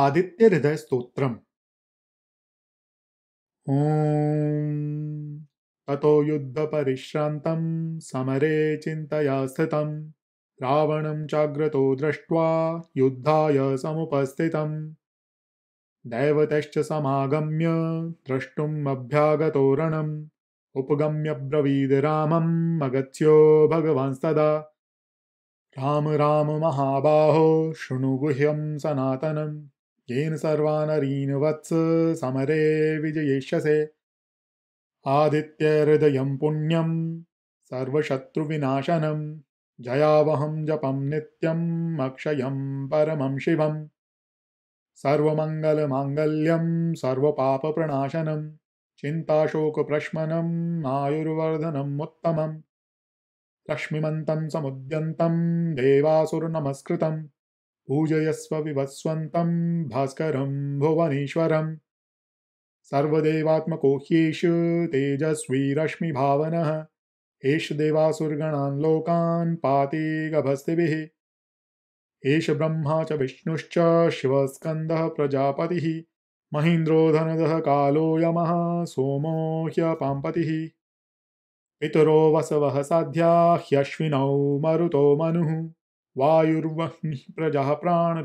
आदित्यहृदयस्तोत्रम् ॐ ततो युद्धपरिश्रान्तं समरे चिन्तया स्थितं रावणं चाग्रतो दृष्ट्वा युद्धाय समुपस्थितं दैवतैश्च समागम्य द्रष्टुमभ्यागतो रणम् उपगम्य ब्रवीद अगत्स्यो भगवान् भगवांस्तदा राम राम महाबाहो शृणु गुह्यं सनातनम् तेन सर्वानरीनुवत्स समरे विजयिष्यसे आदित्यहृदयं पुण्यं सर्वशत्रुविनाशनं जयावहं जपं अक्षयं परमं शिवं सर्वमङ्गलमाङ्गल्यं सर्वपापप्रणाशनं चिन्ताशोकप्रश्मनम् उत्तमम् लक्ष्मिमन्तं समुद्यन्तं देवासुरनमस्कृतम् पूजयस्व विवस्वन्तं भास्करं भुवनेश्वरम् सर्वदेवात्मको ह्येष तेजस्वीरश्मिभावनः एष देवासुर्गणान् लोकान् पाति गभस्तिभिः एष ब्रह्मा च विष्णुश्च शिवस्कन्दः प्रजापतिः महीन्द्रो कालो यमः सोमो ह्यपाम्पतिः पितरो वसवः साध्या ह्यश्विनौ मरुतो मनुः वायुर्वह्निः प्रजः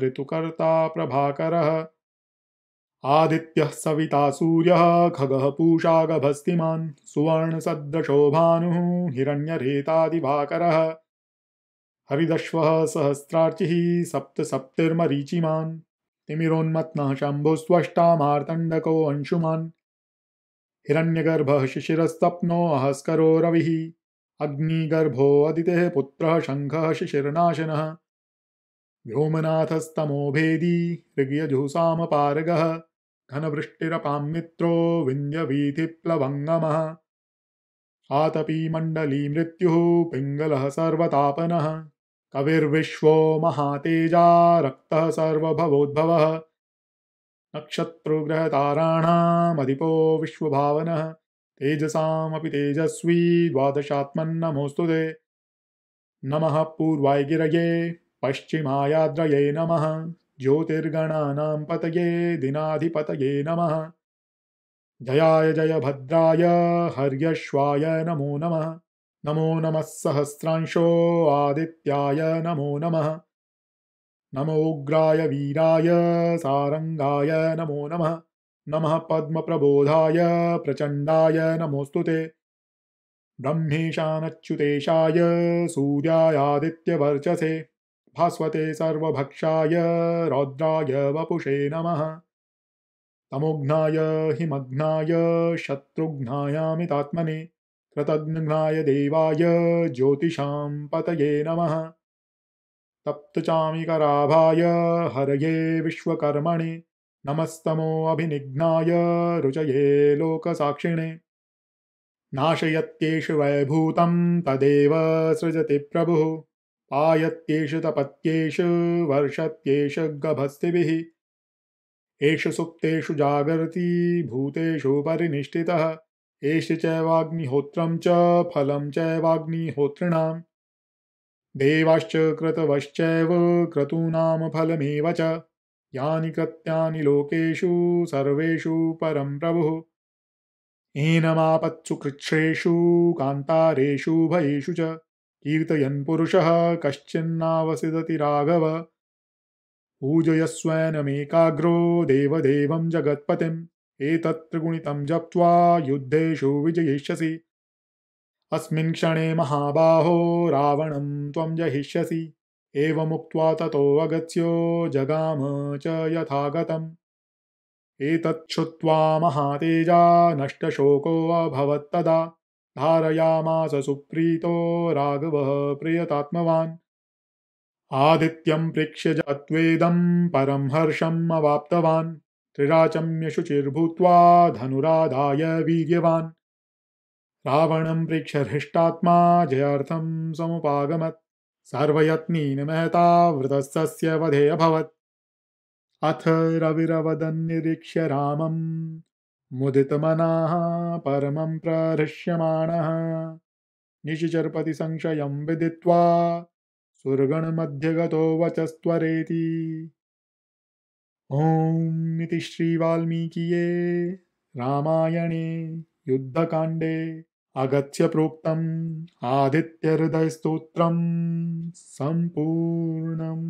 ऋतुकर्ता प्रभाकरः आदित्यः सविता सूर्यः खगः पूषा गभस्तिमान् सुवर्णसदृशो भानुः हिरण्यरेतादिभाकरः हरिदश्वः सहस्रार्चिः सप्त सप्तिर्मरीचिमान् तिमिरोन्मत्नः शम्भुस्त्वष्टामार्तण्डको अंशुमान् हिरण्यगर्भः शिशिरस्तप्नो अहस्करो रविः अग्निगर्भो अदिते पुत्रः शङ्खः शिशिरनाशनः व्योमनाथस्तमो भेदी ऋग्यजुहुसामपारगः घनवृष्टिरपां मित्रो विन्द्यवीथिप्लवङ्गमः आतपीमण्डली मृत्युः पिङ्गलः सर्वतापनः कविर्विश्वो महातेजा रक्तः सर्वभवोद्भवः नक्षत्रुग्रहताराणामधिपो विश्वभावनः तेजसामपि तेजस्वी द्वादशात्मन्नमोऽस्तु ते नमः पूर्वाय गिरये पश्चिमायाद्रये नम ज्योतिर्गणानां पतये दिनाधिपतये नम जयाय जय भद्राय हर्यश्वाय नमो नम नमो नम सहस्रांशो आदित्याय नमो नमः नमोग्राय वीराय सारङ्गाय नमो नमः नम पद्मप्रबोधाय प्रचंडा नमोऽस्तु ते ब्रह्मेशानच्युतेशाय सूर्यायादित्यवर्चसे भास्वते सर्वभक्षाय रौद्राय वपुषे नमः तमोघ्नाय हिमघ्नाय शत्रुघ्नायामितात्मने कृतघ्नाय देवाय ज्योतिषां पतये नमः तप्तचामिकराभाय हरये विश्वकर्मणि नमस्तमो अभिनिघ्नाय रुचये लोकसाक्षिणे नाशयत्येषु वैभूतं तदेव सृजति प्रभुः पायत्येषु तपत्येषु वर्षत्येषु गभस्तिभिः एषु सुप्तेषु जागर्ति भूतेषु परिनिष्ठितः च वाग्निहोत्रं च फलं वाग्निहोत्रिणां देवाश्च क्रतवश्चैव क्रतूनां फलमेव च यानि कृत्यानि लोकेषु सर्वेषु परं प्रभुः हीनमापत्सु कृच्छ्रेषु कान्तारेषु भयेषु च कीर्तयन् पुरुषः कश्चिन्नावसिदति राघव पूजयस्वनमेकाग्रो देवदेवं जगत्पतिम् एतत्त्रिगुणितं जप्त्वा युद्धेषु विजयिष्यसि अस्मिन् क्षणे महाबाहो रावणं त्वं जहिष्यसि एवमुक्त्वा ततो ततोऽवगत्यो जगाम च यथागतम् एतच्छुत्वा महातेजा नष्टशोको नष्टशोकोऽभवत्तदा धारयामास सुप्रीतो राघवः प्रियतात्मवान् आदित्यं प्रेक्ष्य जत्वेदं परं हर्षम् अवाप्तवान् त्रिराचम्य शुचिर्भूत्वा धनुराधाय वीर्यवान् रावणं प्रेक्ष्य हृष्टात्मा जयार्थं समुपागमत् सर्वयत्नीन महतावृतस्य वधे अभवत् अथ रविरवदन्निरीक्ष्य रामम् मुदितमनाः परमं प्रहृष्यमाणः निशिचरपति संशयं विदित्वा सुरगणमध्यगतो वचस्त्वरेति ॐ इति श्रीवाल्मीकिये रामायणे युद्धकाण्डे अगत्य प्रोक्तम् आदित्यहृदयस्तोत्रम् सम्पूर्णम्